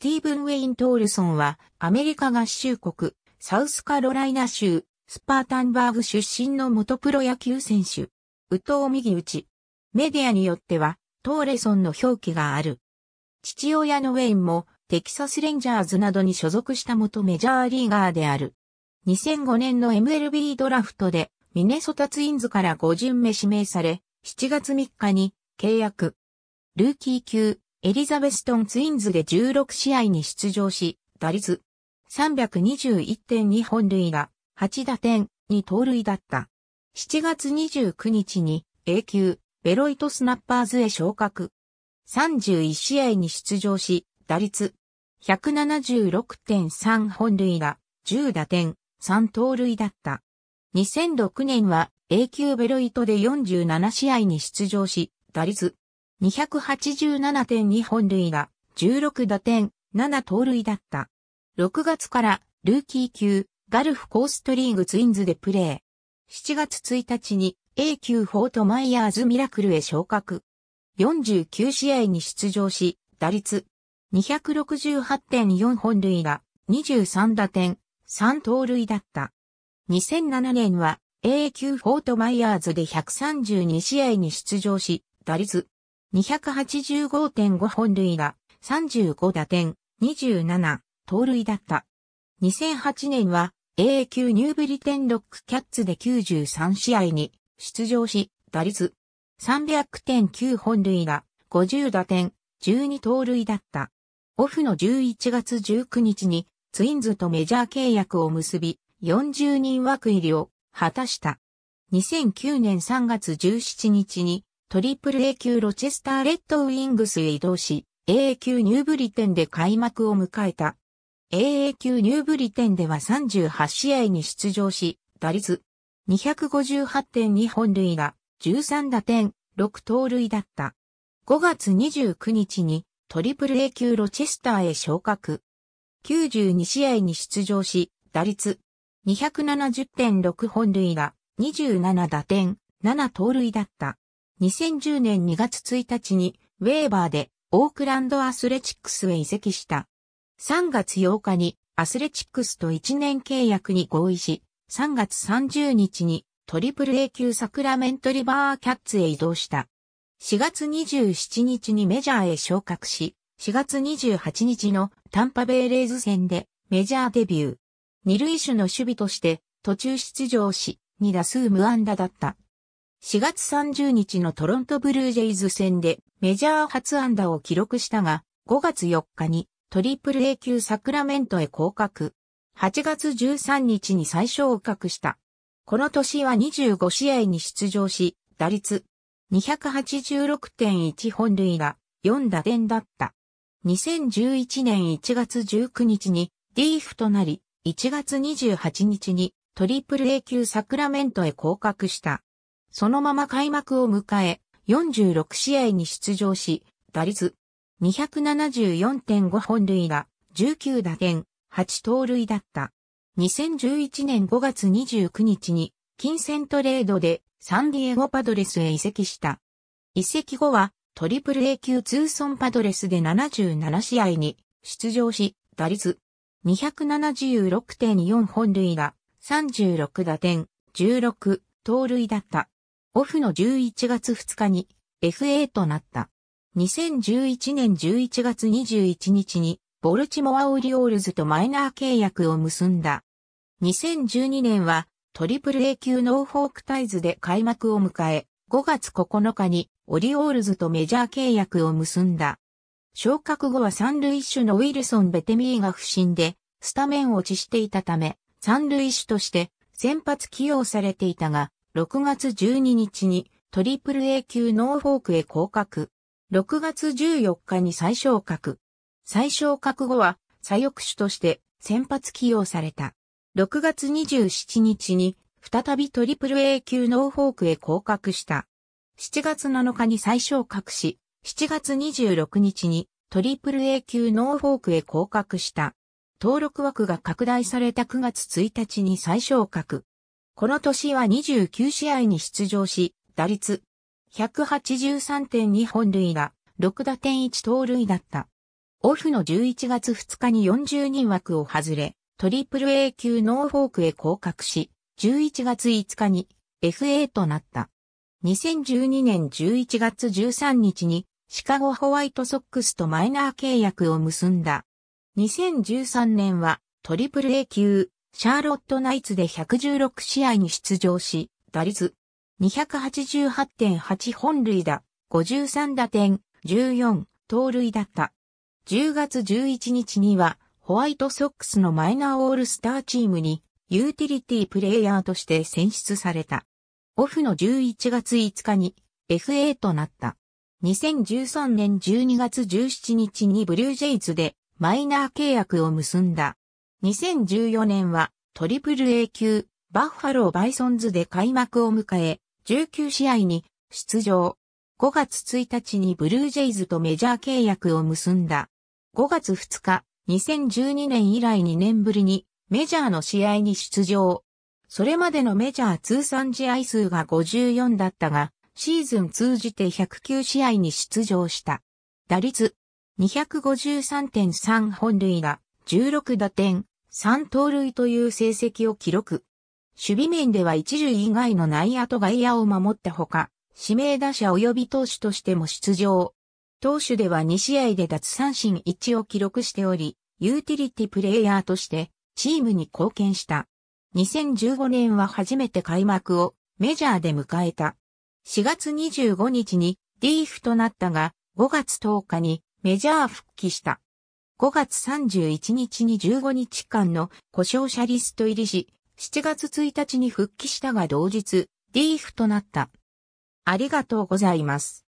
スティーブン・ウェイン・トールソンは、アメリカ合衆国、サウスカロライナ州、スパータンバーグ出身の元プロ野球選手。右投右打ち。メディアによっては、トーレソンの表記がある。父親のウェインも、テキサスレンジャーズなどに所属した元メジャーリーガーである。2005年の MLB ドラフトで、ミネソタツインズから5巡目指名され、7月3日に契約。ルーキー級、エリザベストンツインズで16試合に出場し、打率321.2本塁打、8打点、2盗塁だった。7月29日に A 級ベロイトスナッパーズへ昇格。31試合に出場し、打率176.3本塁打、10打点、3盗塁だった。2006年は A 級ベロイトで47試合に出場し、打率287.2本塁打、16打点、7盗塁だった。6月からルーキー級ガルフコーストリーグツインズでプレー。7月1日に A 級フォートマイヤーズミラクルへ昇格。49試合に出場し、打率268.4本塁打、23打点、3盗塁だった。2007年は A 級フォートマイヤーズで132試合に出場し、打率285.5本塁打、35打点、27、盗塁だった。2008年は a 級ニューブリテンロックキャッツで93試合に出場し、打率300.9本塁打、50打点、12盗塁だった。オフの11月19日にツインズとメジャー契約を結び、40人枠入りを果たした。2009年3月17日にトリプル A 級ロチェスターレッドウィングスへ移動し、AA 級ニューブリテンで開幕を迎えた。AA 級ニューブリテンでは38試合に出場し、打率258.2本塁打、13打点、6盗塁だった。5月29日にトリプル A 級ロチェスターへ昇格。92試合に出場し、打率270.6本塁打、27打点、7盗塁だった。2010年2月1日にウェーバーでオークランドアスレチックスへ移籍した。3月8日にアスレチックスと1年契約に合意し、3月30日にトリプル A 級サクラメントリバーキャッツへ移動した。4月27日にメジャーへ昇格し、4月28日のタンパベイレーズ戦でメジャーデビュー。二塁手の守備として途中出場し、2打数無安打だった。4月30日のトロントブルージェイズ戦でメジャー初安打を記録したが、5月4日にトリプル A 級サクラメントへ降格。8月13日に最初を格した。この年は25試合に出場し、打率286.1本塁打、4打点だった。2011年1月19日にリーフとなり、1月28日にトリプル A 級サクラメントへ降格した。そのまま開幕を迎え、46試合に出場し、打率274.5本塁打、19打点、8盗塁だった。2011年5月29日に、金銭トレードでサンディエゴパドレスへ移籍した。移籍後は、トリプル A 級通ソンパドレスで77試合に出場し、打率276.4本塁打、36打点、16盗塁だった。オフの11月2日に FA となった。2011年11月21日にボルチモアオリオールズとマイナー契約を結んだ。2012年はトリプル A 級ノーフォークタイズで開幕を迎え、5月9日にオリオールズとメジャー契約を結んだ。昇格後は三塁手のウィルソン・ベテミーが不振で、スタメン落ちしていたため、三塁手として先発起用されていたが、6月12日にトリプル A 級ノーフォークへ降格。6月14日に再昇格。再昇格後は左翼手として先発起用された。6月27日に再びトリプル A 級ノーフォークへ降格した。7月7日に再昇格し、7月26日にトリプル A 級ノーフォークへ降格した。登録枠が拡大された9月1日に再昇格。この年は29試合に出場し、打率183.2本塁打、6打点1盗塁だった。オフの11月2日に40人枠を外れ、トリプル A 級ノーフォークへ降格し、11月5日に FA となった。2012年11月13日にシカゴホワイトソックスとマイナー契約を結んだ。2013年はトリプル A 級シャーロットナイツで116試合に出場し、打率288.8本塁打、53打点、14盗塁だった。10月11日には、ホワイトソックスのマイナーオールスターチームに、ユーティリティプレイヤーとして選出された。オフの11月5日に FA となった。2013年12月17日にブルージェイズでマイナー契約を結んだ。2014年はトリプル A 級バッファローバイソンズで開幕を迎え、19試合に出場。5月1日にブルージェイズとメジャー契約を結んだ。5月2日、2012年以来2年ぶりにメジャーの試合に出場。それまでのメジャー通算試合数が54だったが、シーズン通じて109試合に出場した。打率253.3本塁打、16打点、3盗塁という成績を記録。守備面では一塁以外の内野と外野を守ったほか、指名打者及び投手としても出場。投手では2試合で脱三振1を記録しており、ユーティリティプレイヤーとしてチームに貢献した。2015年は初めて開幕をメジャーで迎えた。4月25日にリーフとなったが、5月10日にメジャー復帰した。5月31日に15日間の故障者リスト入りし、7月1日に復帰したが同日、リーフとなった。ありがとうございます。